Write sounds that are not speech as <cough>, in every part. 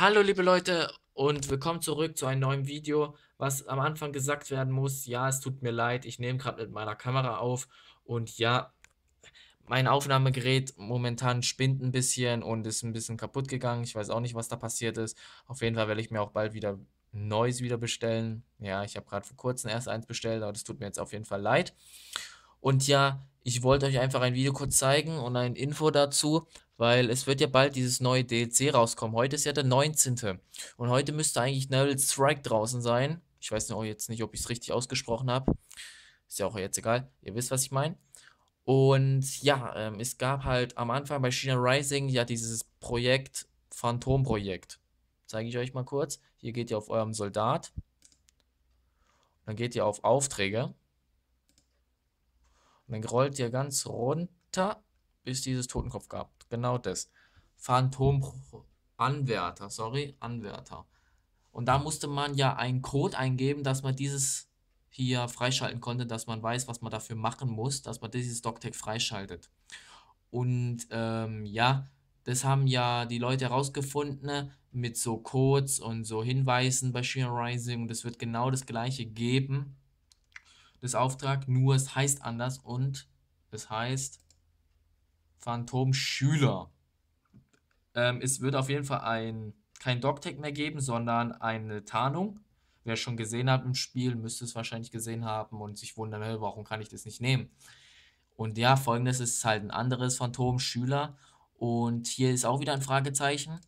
Hallo liebe Leute und willkommen zurück zu einem neuen Video. Was am Anfang gesagt werden muss, ja, es tut mir leid, ich nehme gerade mit meiner Kamera auf und ja, mein Aufnahmegerät momentan spinnt ein bisschen und ist ein bisschen kaputt gegangen. Ich weiß auch nicht, was da passiert ist. Auf jeden Fall werde ich mir auch bald wieder neues wieder bestellen. Ja, ich habe gerade vor kurzem erst eins bestellt, aber das tut mir jetzt auf jeden Fall leid. Und ja, ich wollte euch einfach ein Video kurz zeigen und ein Info dazu, weil es wird ja bald dieses neue DLC rauskommen. Heute ist ja der 19. Und heute müsste eigentlich Neville Strike draußen sein. Ich weiß auch jetzt nicht, ob ich es richtig ausgesprochen habe. Ist ja auch jetzt egal. Ihr wisst, was ich meine. Und ja, ähm, es gab halt am Anfang bei China Rising ja dieses Projekt, Phantomprojekt. Zeige ich euch mal kurz. Hier geht ihr auf eurem Soldat. Dann geht ihr auf Aufträge. Und dann rollt ihr ganz runter, bis dieses Totenkopf gab genau das. Phantom-Anwärter, sorry, Anwärter. Und da musste man ja einen Code eingeben, dass man dieses hier freischalten konnte, dass man weiß, was man dafür machen muss, dass man dieses DocTech freischaltet. Und ähm, ja, das haben ja die Leute herausgefunden mit so Codes und so Hinweisen bei Sheer Rising. Und es wird genau das gleiche geben. Das Auftrag, nur es heißt anders und es heißt Phantomschüler. Ähm, es wird auf jeden Fall ein, kein Dogtag mehr geben, sondern eine Tarnung. Wer schon gesehen hat im Spiel, müsste es wahrscheinlich gesehen haben und sich wundern, hey, warum kann ich das nicht nehmen? Und ja, folgendes ist halt ein anderes Phantomschüler. Und hier ist auch wieder ein Fragezeichen.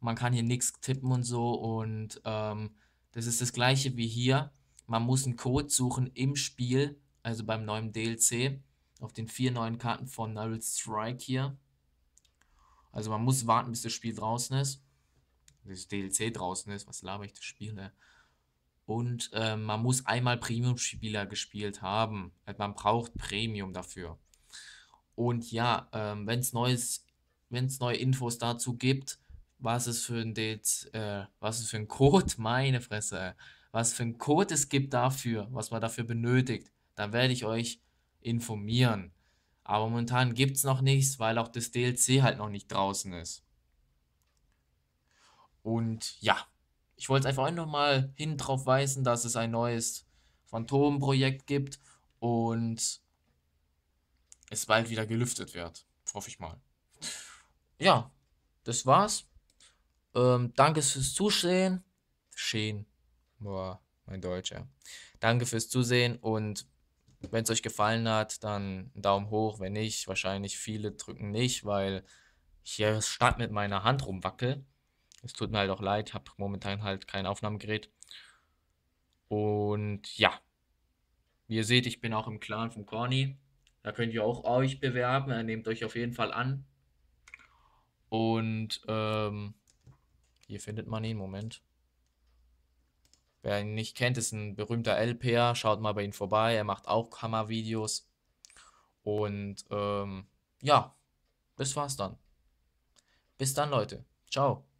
Man kann hier nichts tippen und so. Und ähm, das ist das gleiche wie hier. Man muss einen Code suchen im Spiel, also beim neuen DLC. Auf den vier neuen Karten von Null Strike hier. Also man muss warten, bis das Spiel draußen ist. Das DLC draußen ist. Was laber ich das Spiel, ne? Und äh, man muss einmal Premium-Spieler gespielt haben. Also man braucht Premium dafür. Und ja, ähm, wenn es neues, wenn es neue Infos dazu gibt, was es für ein Date, äh, was es für ein Code, <laughs> meine Fresse, was für ein Code es gibt dafür, was man dafür benötigt, dann werde ich euch informieren. Aber momentan gibt es noch nichts, weil auch das DLC halt noch nicht draußen ist. Und ja, ich wollte einfach auch nochmal hin drauf weisen, dass es ein neues Phantom-Projekt gibt und es bald wieder gelüftet wird. Hoffe ich mal. Ja, das war's. Ähm, danke fürs Zusehen. Schön. Boah, mein Deutscher. Danke fürs Zusehen und wenn es euch gefallen hat, dann einen Daumen hoch. Wenn nicht, wahrscheinlich viele drücken nicht, weil ich hier statt mit meiner Hand rumwackel. Es tut mir halt auch leid, habe momentan halt kein Aufnahmegerät. Und ja, wie ihr seht, ich bin auch im Clan von Corny. Da könnt ihr auch euch bewerben. Nehmt euch auf jeden Fall an. Und ähm, hier findet man ihn. Moment. Wer ihn nicht kennt, ist ein berühmter LPR. Schaut mal bei ihm vorbei. Er macht auch Kammervideos. Und ähm, ja, das war's dann. Bis dann, Leute. Ciao.